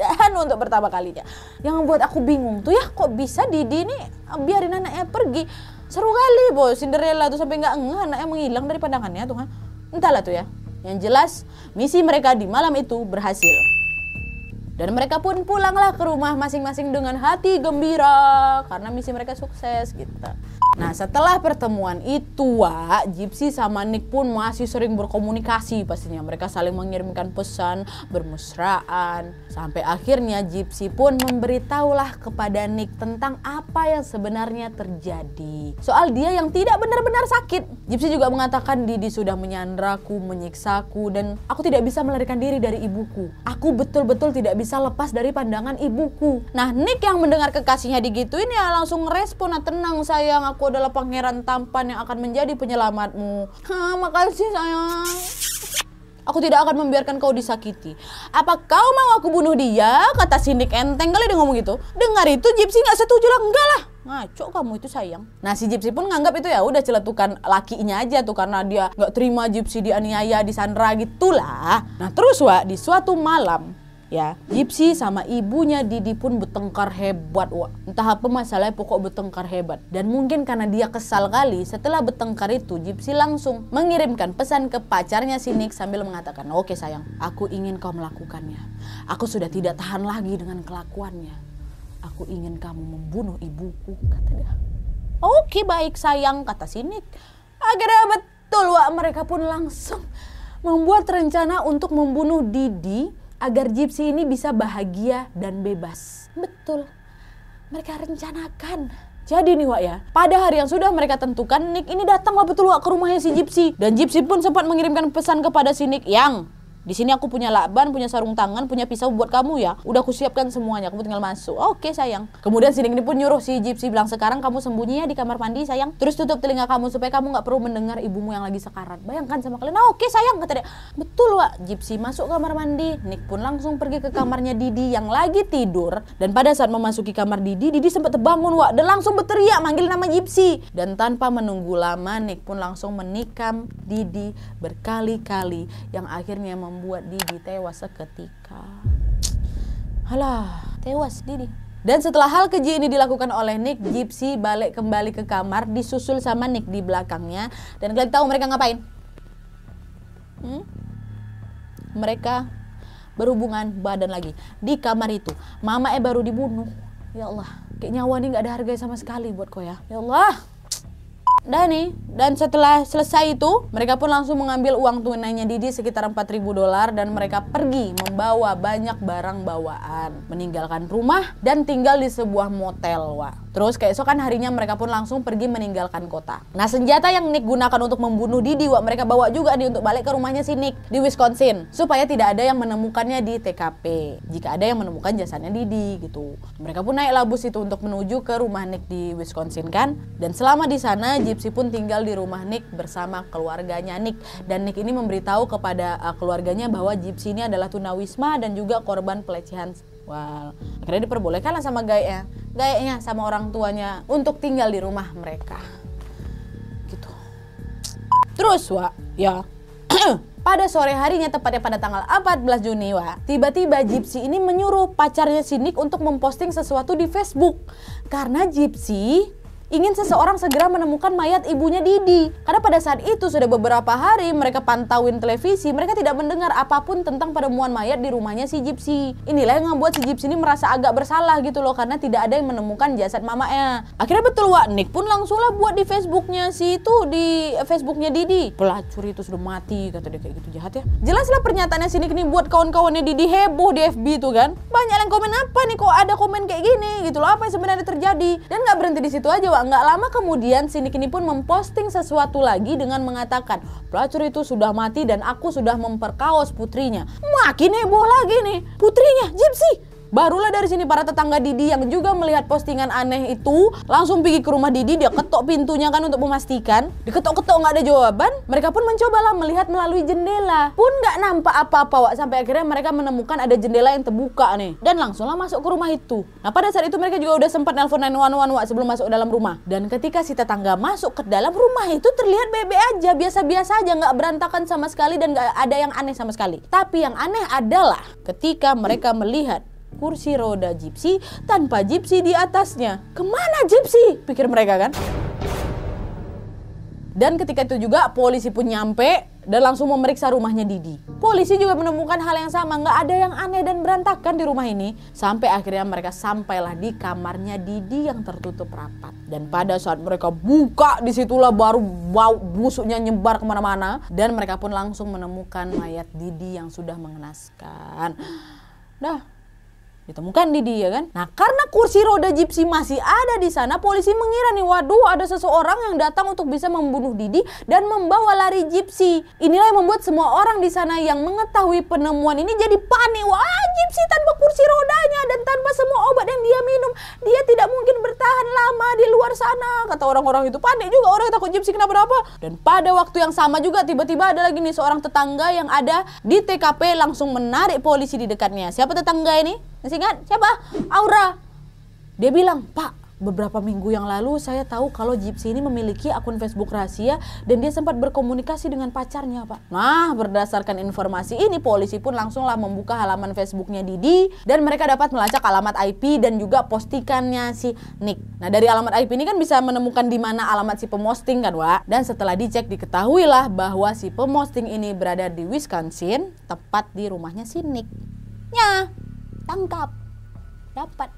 dan untuk pertama kalinya. Yang membuat aku bingung tuh ya kok bisa Didi ini eh, biarin anaknya pergi. Seru kali bos Cinderella tuh sampai nggak ngeh anaknya menghilang dari pandangannya tuh kan. Entahlah tuh ya. Yang jelas misi mereka di malam itu berhasil. Dan mereka pun pulanglah ke rumah masing-masing dengan hati gembira karena misi mereka sukses gitu. Nah setelah pertemuan itu Wak, Gypsy sama Nick pun masih sering berkomunikasi pastinya. Mereka saling mengirimkan pesan, bermusraan. Sampai akhirnya Gypsy pun memberitahulah kepada Nick tentang apa yang sebenarnya terjadi. Soal dia yang tidak benar-benar sakit. Gypsy juga mengatakan Didi sudah menyandraku, menyiksaku, dan aku tidak bisa melarikan diri dari ibuku. Aku betul-betul tidak bisa bisa lepas dari pandangan ibuku. Nah, Nick yang mendengar kekasihnya digituin ya langsung respon, nah tenang sayang, aku adalah pangeran tampan yang akan menjadi penyelamatmu. Hah, makasih sayang. Aku tidak akan membiarkan kau disakiti. Apa kau mau aku bunuh dia? Kata Nick enteng kali dia ngomong gitu. Dengar itu Gypsy nggak setuju lah. Enggak lah. Ngaco kamu itu sayang. Nah si Gypsy pun nganggap itu ya udah celetukan lakinya aja tuh karena dia nggak terima Gypsy dianiaya, disandra gitulah. Nah terus wa di suatu malam ya Gypsy sama ibunya Didi pun bertengkar hebat wah entah apa masalahnya pokok bertengkar hebat dan mungkin karena dia kesal kali setelah bertengkar itu Gipsi langsung mengirimkan pesan ke pacarnya si Nick sambil mengatakan oke sayang aku ingin kau melakukannya aku sudah tidak tahan lagi dengan kelakuannya aku ingin kamu membunuh ibuku kata dia oke baik sayang kata si Nick akhirnya betul wah mereka pun langsung membuat rencana untuk membunuh Didi agar Gypsy ini bisa bahagia dan bebas. Betul, mereka rencanakan. Jadi nih Wak ya, pada hari yang sudah mereka tentukan, Nick ini datanglah betul Wak ke rumahnya si Gypsy. Dan Gypsy pun sempat mengirimkan pesan kepada si Nick yang di sini aku punya lakban, punya sarung tangan, punya pisau buat kamu ya. Udah aku siapkan semuanya, kamu tinggal masuk. Oke okay, sayang. Kemudian si ini pun nyuruh si Gypsy bilang sekarang kamu sembunyi ya di kamar mandi sayang. Terus tutup telinga kamu supaya kamu nggak perlu mendengar ibumu yang lagi sekarat. Bayangkan sama kalian. Oke okay, sayang kata dia. Betul Wak. Gypsy masuk kamar mandi. Nick pun langsung pergi ke kamarnya Didi yang lagi tidur. Dan pada saat memasuki kamar Didi, Didi sempat terbangun Wak dan langsung berteriak manggil nama Gypsy. Dan tanpa menunggu lama, Nick pun langsung menikam Didi berkali-kali yang akhirnya mau membuat Didi tewas seketika. Halah, tewas Didi. Dan setelah hal keji ini dilakukan oleh Nick, Gypsy balik kembali ke kamar, disusul sama Nick di belakangnya. Dan kalian tahu mereka ngapain? Hmm? Mereka berhubungan badan lagi di kamar itu. Mama eh baru dibunuh. Ya Allah, kayak nyawa ini nggak ada harganya sama sekali buat kau ya. Ya Allah. Dan nih, dan setelah selesai itu, mereka pun langsung mengambil uang tunainya Didi sekitar 4000 dolar dan mereka pergi membawa banyak barang bawaan, meninggalkan rumah dan tinggal di sebuah motel, Wak. Terus keesokan harinya mereka pun langsung pergi meninggalkan kota. Nah senjata yang Nick gunakan untuk membunuh Didi, wak mereka bawa juga nih untuk balik ke rumahnya si Nick di Wisconsin supaya tidak ada yang menemukannya di TKP. Jika ada yang menemukan jasanya Didi gitu. Mereka pun naik bus itu untuk menuju ke rumah Nick di Wisconsin kan. Dan selama di sana Gypsy pun tinggal di rumah Nick bersama keluarganya Nick dan Nick ini memberitahu kepada uh, keluarganya bahwa Gypsy ini adalah tunawisma dan juga korban pelecehan seksual akhirnya diperbolehkan lah sama gayanya gayanya sama orang tuanya untuk tinggal di rumah mereka gitu terus wa ya pada sore harinya tepatnya pada tanggal 14 Juni wa tiba-tiba Gypsy ini menyuruh pacarnya si untuk memposting sesuatu di Facebook karena Gypsy ingin seseorang segera menemukan mayat ibunya Didi. Karena pada saat itu sudah beberapa hari mereka pantauin televisi, mereka tidak mendengar apapun tentang penemuan mayat di rumahnya si Gypsy. Inilah yang membuat si Gypsy ini merasa agak bersalah gitu loh karena tidak ada yang menemukan jasad mamanya. Akhirnya betul Wak, Nick pun langsunglah buat di Facebooknya si itu di Facebooknya Didi. Pelacur itu sudah mati kata dia kayak gitu jahat ya. Jelaslah pernyataannya sini Nick buat kawan-kawannya Didi heboh di FB itu kan. Banyak yang komen apa nih kok ada komen kayak gini gitu loh apa yang sebenarnya terjadi. Dan nggak berhenti di situ aja Wak nggak lama kemudian Nick ini pun memposting sesuatu lagi dengan mengatakan pelacur itu sudah mati dan aku sudah memperkaos putrinya. Makin heboh lagi nih putrinya Gypsy Barulah dari sini para tetangga Didi yang juga melihat postingan aneh itu langsung pergi ke rumah Didi, dia ketok pintunya kan untuk memastikan. Diketok-ketok nggak ada jawaban, mereka pun mencobalah melihat melalui jendela. Pun nggak nampak apa-apa Wak, sampai akhirnya mereka menemukan ada jendela yang terbuka nih. Dan langsunglah masuk ke rumah itu. Nah pada saat itu mereka juga udah sempat nelpon 911 Wak sebelum masuk ke dalam rumah. Dan ketika si tetangga masuk ke dalam rumah itu terlihat bebe aja, biasa-biasa aja, nggak berantakan sama sekali dan nggak ada yang aneh sama sekali. Tapi yang aneh adalah ketika mereka melihat kursi roda Gypsy tanpa Gypsy di atasnya. Kemana Gypsy? Pikir mereka kan. Dan ketika itu juga polisi pun nyampe dan langsung memeriksa rumahnya Didi. Polisi juga menemukan hal yang sama, nggak ada yang aneh dan berantakan di rumah ini. Sampai akhirnya mereka sampailah di kamarnya Didi yang tertutup rapat. Dan pada saat mereka buka disitulah baru bau busuknya nyebar kemana-mana. Dan mereka pun langsung menemukan mayat Didi yang sudah mengenaskan. Dah, ditemukan di dia kan. Nah karena kursi roda Gypsy masih ada di sana, polisi mengira nih waduh ada seseorang yang datang untuk bisa membunuh Didi dan membawa lari Gypsy. Inilah yang membuat semua orang di sana yang mengetahui penemuan ini jadi panik. Wah Gypsy tanpa kursi rodanya dan tanpa semua obat yang dia minum, dia tidak mungkin bertahan lama di luar sana. Kata orang-orang itu panik juga orang takut Gypsy kenapa-napa. Dan pada waktu yang sama juga tiba-tiba ada lagi nih seorang tetangga yang ada di TKP langsung menarik polisi di dekatnya. Siapa tetangga ini? Masih ingat? Siapa? Aura. Dia bilang, Pak, beberapa minggu yang lalu saya tahu kalau Gypsy ini memiliki akun Facebook rahasia dan dia sempat berkomunikasi dengan pacarnya pak. Nah berdasarkan informasi ini polisi pun langsunglah membuka halaman Facebooknya Didi dan mereka dapat melacak alamat IP dan juga postingannya si Nick. Nah dari alamat IP ini kan bisa menemukan di mana alamat si pemosting kan Wak. Dan setelah dicek diketahuilah bahwa si pemosting ini berada di Wisconsin tepat di rumahnya si Nick. Ya, tangkap dapat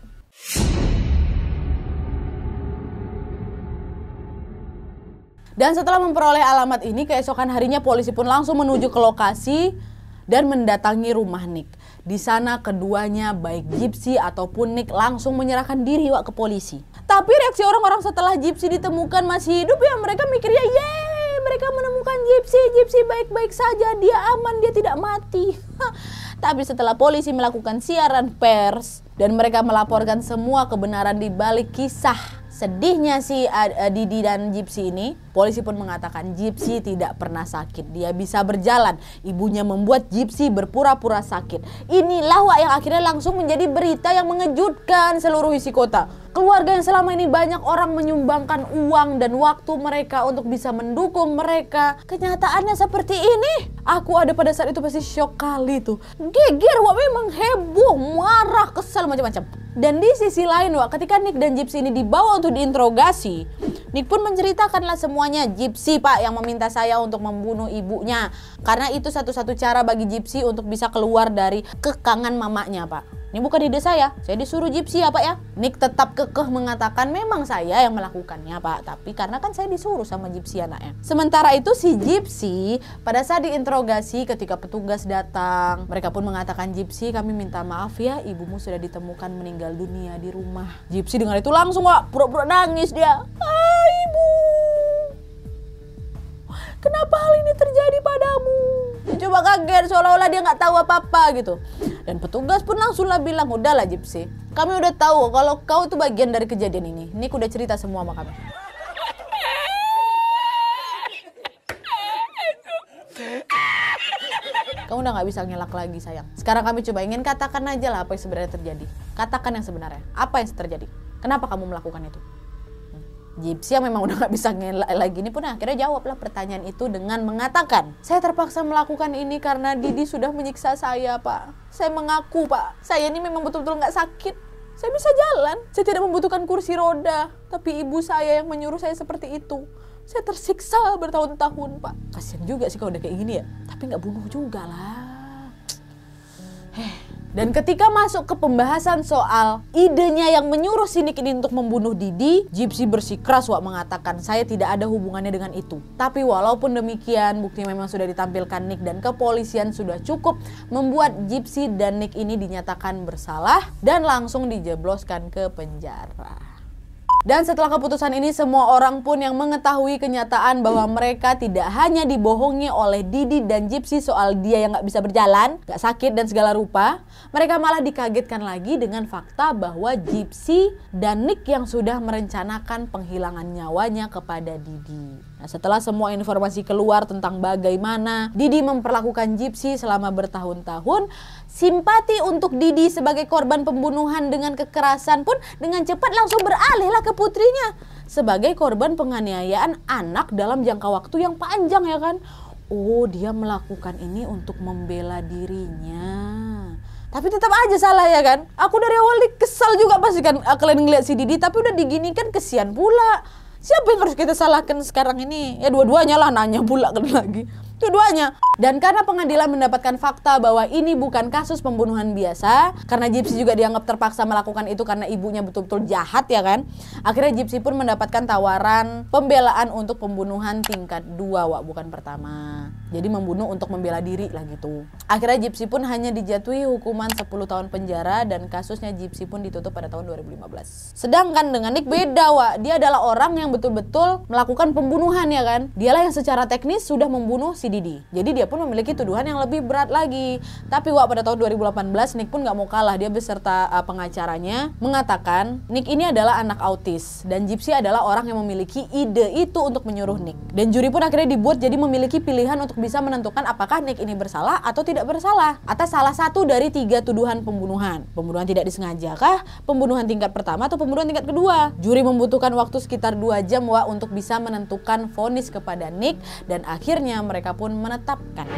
Dan setelah memperoleh alamat ini, keesokan harinya polisi pun langsung menuju ke lokasi dan mendatangi rumah Nick. Di sana keduanya baik Gypsy ataupun Nick langsung menyerahkan diri wak ke polisi. Tapi reaksi orang-orang setelah Gypsy ditemukan masih hidup ya mereka mikirnya yeay mereka menemukan Gypsy, Gypsy baik-baik saja, dia aman, dia tidak mati. Tapi setelah polisi melakukan siaran pers dan mereka melaporkan semua kebenaran di balik kisah sedihnya si Didi dan Gypsy ini, Polisi pun mengatakan Gypsy tidak pernah sakit. Dia bisa berjalan. Ibunya membuat Gypsy berpura-pura sakit. Inilah Wak yang akhirnya langsung menjadi berita yang mengejutkan seluruh isi kota. Keluarga yang selama ini banyak orang menyumbangkan uang dan waktu mereka untuk bisa mendukung mereka. Kenyataannya seperti ini. Aku ada pada saat itu pasti shock kali tuh. Geger Wak memang heboh, marah, kesel macam-macam. Dan di sisi lain Wak, ketika Nick dan Gypsy ini dibawa untuk diinterogasi, Nick pun menceritakanlah semua semuanya Gypsy pak yang meminta saya untuk membunuh ibunya karena itu satu-satu cara bagi Gypsy untuk bisa keluar dari kekangan mamanya pak ini bukan ide saya, saya disuruh Gypsy ya pak ya. Nick tetap kekeh mengatakan memang saya yang melakukannya pak, tapi karena kan saya disuruh sama Gypsy anaknya. Sementara itu si Gypsy pada saat diinterogasi ketika petugas datang, mereka pun mengatakan Gypsy kami minta maaf ya ibumu sudah ditemukan meninggal dunia di rumah. Gypsy dengar itu langsung pak pura-pura nangis dia, ah ibu Kenapa hal ini terjadi padamu? Coba kaget seolah-olah dia nggak tahu apa-apa gitu. Dan petugas pun langsunglah bilang, udahlah Gypsy, kami udah tahu kalau kau itu bagian dari kejadian ini. Ini udah cerita semua sama kami. kamu udah nggak bisa ngelak lagi sayang. Sekarang kami coba ingin katakan aja lah apa yang sebenarnya terjadi. Katakan yang sebenarnya. Apa yang terjadi? Kenapa kamu melakukan itu? Gypsy yang memang udah gak bisa ngelak lagi ini pun akhirnya jawablah pertanyaan itu dengan mengatakan, saya terpaksa melakukan ini karena Didi sudah menyiksa saya, Pak. Saya mengaku, Pak. Saya ini memang betul-betul gak sakit. Saya bisa jalan. Saya tidak membutuhkan kursi roda. Tapi ibu saya yang menyuruh saya seperti itu. Saya tersiksa bertahun-tahun, Pak. Kasian juga sih kalau udah kayak gini ya. Tapi nggak bunuh juga lah. Heh, dan ketika masuk ke pembahasan soal idenya yang menyuruh sinik ini untuk membunuh Didi, Gypsy bersikeras Wak mengatakan saya tidak ada hubungannya dengan itu. Tapi walaupun demikian, bukti memang sudah ditampilkan Nick dan kepolisian sudah cukup membuat Gypsy dan Nick ini dinyatakan bersalah dan langsung dijebloskan ke penjara. Dan setelah keputusan ini semua orang pun yang mengetahui kenyataan bahwa mereka tidak hanya dibohongi oleh Didi dan Gypsy soal dia yang gak bisa berjalan, gak sakit dan segala rupa, mereka malah dikagetkan lagi dengan fakta bahwa Gypsy dan Nick yang sudah merencanakan penghilangan nyawanya kepada Didi. Nah, setelah semua informasi keluar tentang bagaimana Didi memperlakukan Gypsy selama bertahun-tahun, simpati untuk Didi sebagai korban pembunuhan dengan kekerasan pun dengan cepat langsung beralihlah ke putrinya sebagai korban penganiayaan anak dalam jangka waktu yang panjang ya kan. Oh, dia melakukan ini untuk membela dirinya. Tapi tetap aja salah ya kan. Aku dari awal kesel juga pasti kan eh, kalian ngeliat si Didi tapi udah digini kan kesian pula. Siapa yang harus kita salahkan sekarang ini? Ya dua-duanya lah nanya pula kan lagi keduanya. Dan karena pengadilan mendapatkan fakta bahwa ini bukan kasus pembunuhan biasa, karena Gypsy juga dianggap terpaksa melakukan itu karena ibunya betul-betul jahat ya kan. Akhirnya Gypsy pun mendapatkan tawaran pembelaan untuk pembunuhan tingkat dua, Wak, bukan pertama. Jadi membunuh untuk membela diri lah gitu. Akhirnya Gypsy pun hanya dijatuhi hukuman 10 tahun penjara dan kasusnya Gypsy pun ditutup pada tahun 2015. Sedangkan dengan Nick beda, wa. Dia adalah orang yang betul-betul melakukan pembunuhan ya kan. Dialah yang secara teknis sudah membunuh si Didi. Jadi dia pun memiliki tuduhan yang lebih berat lagi. Tapi wa pada tahun 2018 Nick pun nggak mau kalah. Dia beserta uh, pengacaranya mengatakan Nick ini adalah anak autis dan Gypsy adalah orang yang memiliki ide itu untuk menyuruh Nick. Dan juri pun akhirnya dibuat jadi memiliki pilihan untuk bisa menentukan apakah Nick ini bersalah atau tidak bersalah atas salah satu dari tiga tuduhan pembunuhan. Pembunuhan tidak disengaja kah? Pembunuhan tingkat pertama atau pembunuhan tingkat kedua? Juri membutuhkan waktu sekitar dua jam Wak untuk bisa menentukan vonis kepada Nick dan akhirnya mereka pun menetapkan.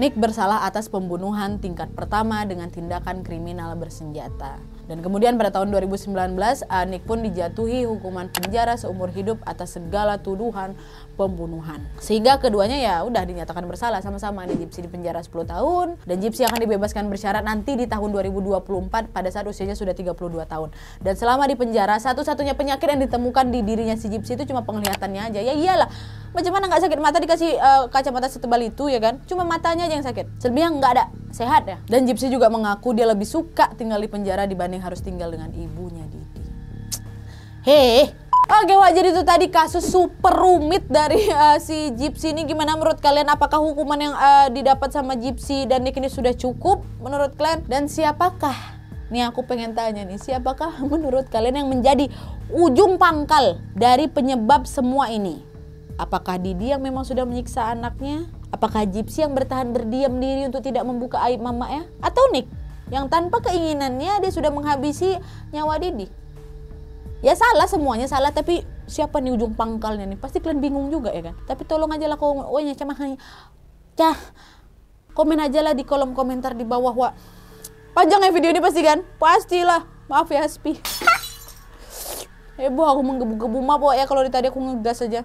Nick bersalah atas pembunuhan tingkat pertama dengan tindakan kriminal bersenjata. Dan kemudian pada tahun 2019, eh, Nick pun dijatuhi hukuman penjara seumur hidup atas segala tuduhan pembunuhan. Sehingga keduanya ya udah dinyatakan bersalah sama-sama nih Gypsy di penjara 10 tahun dan Gypsy akan dibebaskan bersyarat nanti di tahun 2024 pada saat usianya sudah 32 tahun. Dan selama di penjara satu-satunya penyakit yang ditemukan di dirinya si Gypsy itu cuma penglihatannya aja. Ya iyalah. Macam mana nggak sakit mata dikasih uh, kacamata setebal itu ya kan? Cuma matanya aja yang sakit. Selebihnya nggak ada sehat ya. Dan Gypsy juga mengaku dia lebih suka tinggal di penjara dibanding harus tinggal dengan ibunya Didi. Hei, Oke wah jadi itu tadi kasus super rumit dari uh, si Gypsy ini. Gimana menurut kalian? Apakah hukuman yang uh, didapat sama Gypsy dan Nick ini sudah cukup menurut kalian? Dan siapakah? Nih aku pengen tanya nih, siapakah menurut kalian yang menjadi ujung pangkal dari penyebab semua ini? Apakah Didi yang memang sudah menyiksa anaknya? Apakah Gypsy yang bertahan berdiam diri untuk tidak membuka aib mama ya? Atau Nick yang tanpa keinginannya dia sudah menghabisi nyawa Didi? ya salah semuanya salah tapi siapa nih ujung pangkalnya nih pasti kalian bingung juga ya kan tapi tolong aja lah kau oh ya cah cah komen aja lah di kolom komentar di bawah wa panjang ya video ini pasti kan pastilah maaf ya Eh heboh aku menggebu-gebu ma ya kalau tadi aku ngegas aja